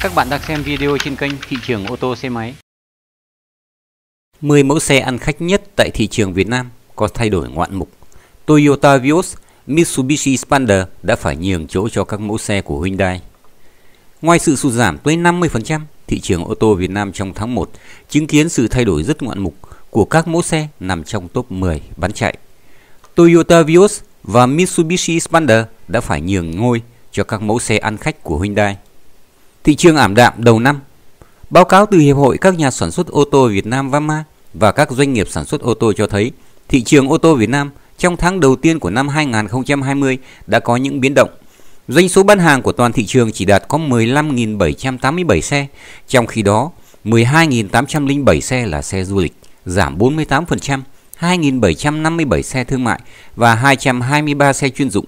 Các bạn đang xem video trên kênh Thị trường ô tô xe máy 10 mẫu xe ăn khách nhất tại thị trường Việt Nam có thay đổi ngoạn mục Toyota Vios, Mitsubishi Spander đã phải nhường chỗ cho các mẫu xe của Hyundai Ngoài sự sụt giảm tới 50%, thị trường ô tô Việt Nam trong tháng 1 chứng kiến sự thay đổi rất ngoạn mục của các mẫu xe nằm trong top 10 bán chạy. Toyota Vios và Mitsubishi Spander đã phải nhường ngôi cho các mẫu xe ăn khách của Hyundai. Thị trường ảm đạm đầu năm Báo cáo từ Hiệp hội các nhà sản xuất ô tô Việt Nam VAMA và các doanh nghiệp sản xuất ô tô cho thấy thị trường ô tô Việt Nam trong tháng đầu tiên của năm 2020 đã có những biến động. Doanh số bán hàng của toàn thị trường chỉ đạt có 15.787 xe, trong khi đó 12.807 xe là xe du lịch, giảm 48%, 2.757 xe thương mại và 223 xe chuyên dụng,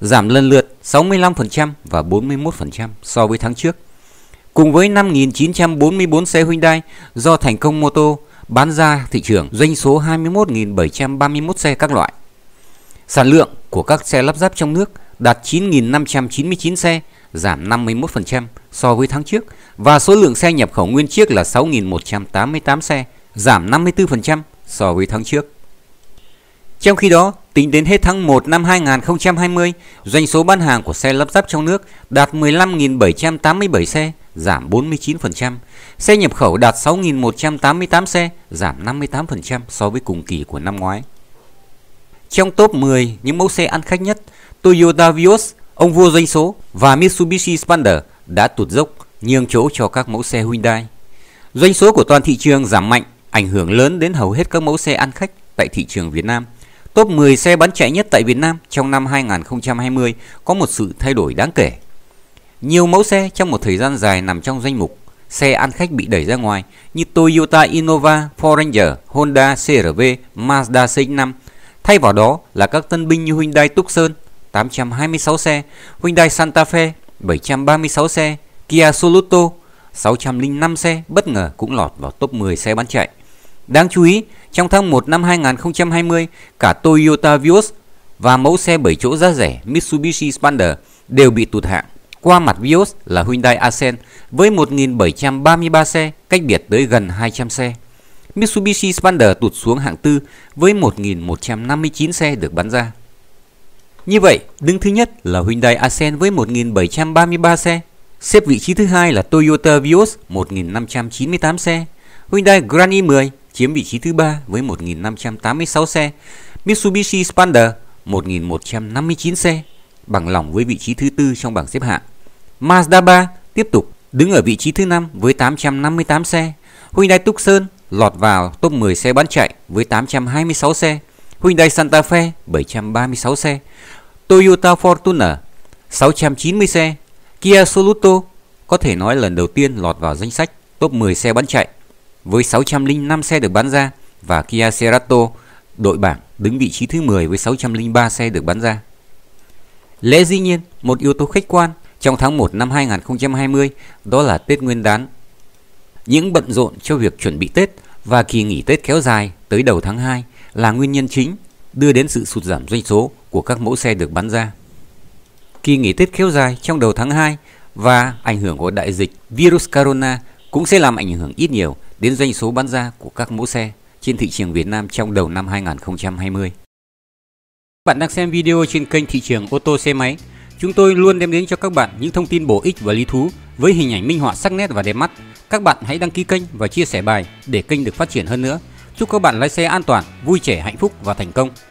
giảm lần lượt 65% và 41% so với tháng trước. Cùng với 5.944 xe Hyundai do Thành công Mô tô bán ra thị trường doanh số 21.731 xe các loại. Sản lượng của các xe lắp ráp trong nước đạt 9.599 xe, giảm 51% so với tháng trước và số lượng xe nhập khẩu nguyên chiếc là 6.188 xe, giảm 54% so với tháng trước. Trong khi đó, tính đến hết tháng 1 năm 2020, doanh số bán hàng của xe lắp ráp trong nước đạt 15.787 xe, giảm 49%, xe nhập khẩu đạt 6.188 xe, giảm 58% so với cùng kỳ của năm ngoái. Trong top 10 những mẫu xe ăn khách nhất, Toyota Vios, ông vua doanh số và Mitsubishi spander đã tụt dốc, nhường chỗ cho các mẫu xe Hyundai. Doanh số của toàn thị trường giảm mạnh, ảnh hưởng lớn đến hầu hết các mẫu xe ăn khách tại thị trường Việt Nam – Top 10 xe bán chạy nhất tại Việt Nam trong năm 2020 có một sự thay đổi đáng kể. Nhiều mẫu xe trong một thời gian dài nằm trong danh mục xe ăn khách bị đẩy ra ngoài như Toyota Innova, Ford Ranger, Honda CRV, Mazda CX-5. Thay vào đó là các tân binh như Hyundai Tucson 826 xe, Hyundai Santa Fe 736 xe, Kia Soluto 605 xe bất ngờ cũng lọt vào top 10 xe bán chạy. Đáng chú ý, trong tháng 1 năm 2020, cả Toyota Vios và mẫu xe 7 chỗ giá rẻ Mitsubishi Spander đều bị tụt hạng. Qua mặt Vios là Hyundai Accent với 1.733 xe, cách biệt tới gần 200 xe. Mitsubishi Spander tụt xuống hạng tư với 1.159 xe được bán ra. Như vậy, đứng thứ nhất là Hyundai Accent với 1.733 xe. Xếp vị trí thứ hai là Toyota Vios 1.598 xe, Hyundai Grand i10 chiếm vị trí thứ ba với 1.586 xe, Mitsubishi Spander 1.159 xe, bằng lòng với vị trí thứ tư trong bảng xếp hạng. Mazda 3 tiếp tục đứng ở vị trí thứ năm với 858 xe. Hyundai Tucson lọt vào top 10 xe bán chạy với 826 xe. Hyundai Santa Fe 736 xe. Toyota Fortuner 690 xe. Kia Soluto có thể nói lần đầu tiên lọt vào danh sách top 10 xe bán chạy với 605 xe được bán ra và Kia Cerato đội bảng đứng vị trí thứ 10 với 603 xe được bán ra. Lẽ dĩ nhiên, một yếu tố khách quan trong tháng 1 năm 2020 đó là Tết Nguyên đán. Những bận rộn cho việc chuẩn bị Tết và kỳ nghỉ Tết kéo dài tới đầu tháng 2 là nguyên nhân chính đưa đến sự sụt giảm doanh số của các mẫu xe được bán ra. Kỳ nghỉ Tết kéo dài trong đầu tháng 2 và ảnh hưởng của đại dịch virus corona cũng sẽ làm ảnh hưởng ít nhiều đến doanh số bán ra của các mẫu xe trên thị trường Việt Nam trong đầu năm 2020. Bạn đang xem video trên kênh thị trường ô tô xe máy. Chúng tôi luôn đem đến cho các bạn những thông tin bổ ích và lý thú với hình ảnh minh họa sắc nét và đẹp mắt. Các bạn hãy đăng ký kênh và chia sẻ bài để kênh được phát triển hơn nữa. Chúc các bạn lái xe an toàn, vui trẻ, hạnh phúc và thành công.